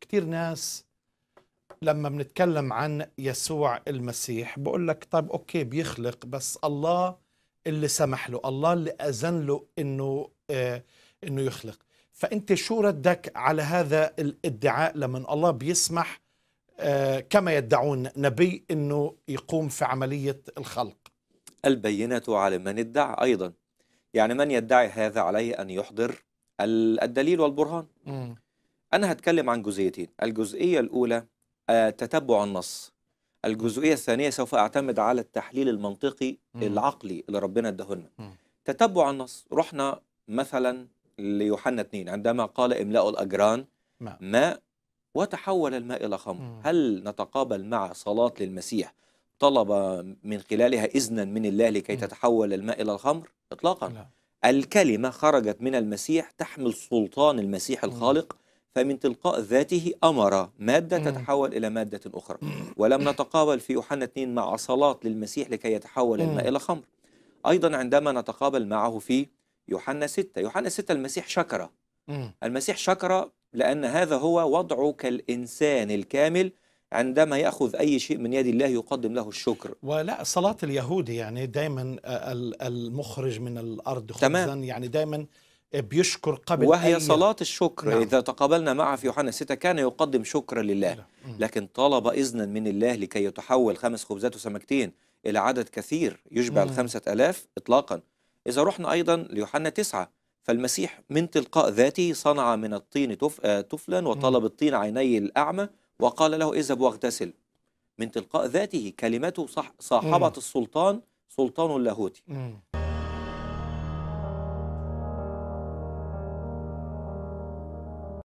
كثير ناس لما بنتكلم عن يسوع المسيح بقول لك طيب اوكي بيخلق بس الله اللي سمح له الله اللي اذن له انه آه انه يخلق فانت شو ردك على هذا الادعاء لما الله بيسمح آه كما يدعون نبي انه يقوم في عمليه الخلق البينه على من ادعى ايضا يعني من يدعي هذا عليه ان يحضر الدليل والبرهان م. أنا هتكلم عن جزئيتين الجزئية الأولى آه، تتبع النص الجزئية الثانية سوف أعتمد على التحليل المنطقي م. العقلي اللي ربنا لنا تتبع النص رحنا مثلا ليوحنا 2 عندما قال إملاء الأجران ماء وتحول الماء إلى خمر هل نتقابل مع صلاة للمسيح طلب من خلالها إذنا من الله لكي م. تتحول الماء إلى الخمر إطلاقا لا. الكلمة خرجت من المسيح تحمل سلطان المسيح الخالق فمن تلقاء ذاته أمر مادة تتحول إلى مادة أخرى ولم نتقابل في يوحنا 2 مع صلاة للمسيح لكي يتحول الماء إلى خمر أيضا عندما نتقابل معه في يوحنا 6 يوحنا 6 المسيح شكر المسيح شكر لأن هذا هو وضعه كالإنسان الكامل عندما ياخذ اي شيء من يد الله يقدم له الشكر ولا صلاه اليهود يعني دائما المخرج من الارض خبزا يعني دائما بيشكر قبل وهي أي... صلاة الشكر نعم. إذا تقابلنا معه في يوحنا 6 كان يقدم شكر لله لكن طلب إذنا من الله لكي يتحول خمس خبزات وسمكتين إلى عدد كثير يشبع الخمسة ألاف إطلاقا إذا رحنا أيضا ليوحنا 9 فالمسيح من تلقاء ذاته صنع من الطين تف... آه، طفلا وطلب الطين عيني الأعمى وقال له اذهب واغتسل من تلقاء ذاته كلمته صح... صاحبة السلطان سلطان اللاهوتي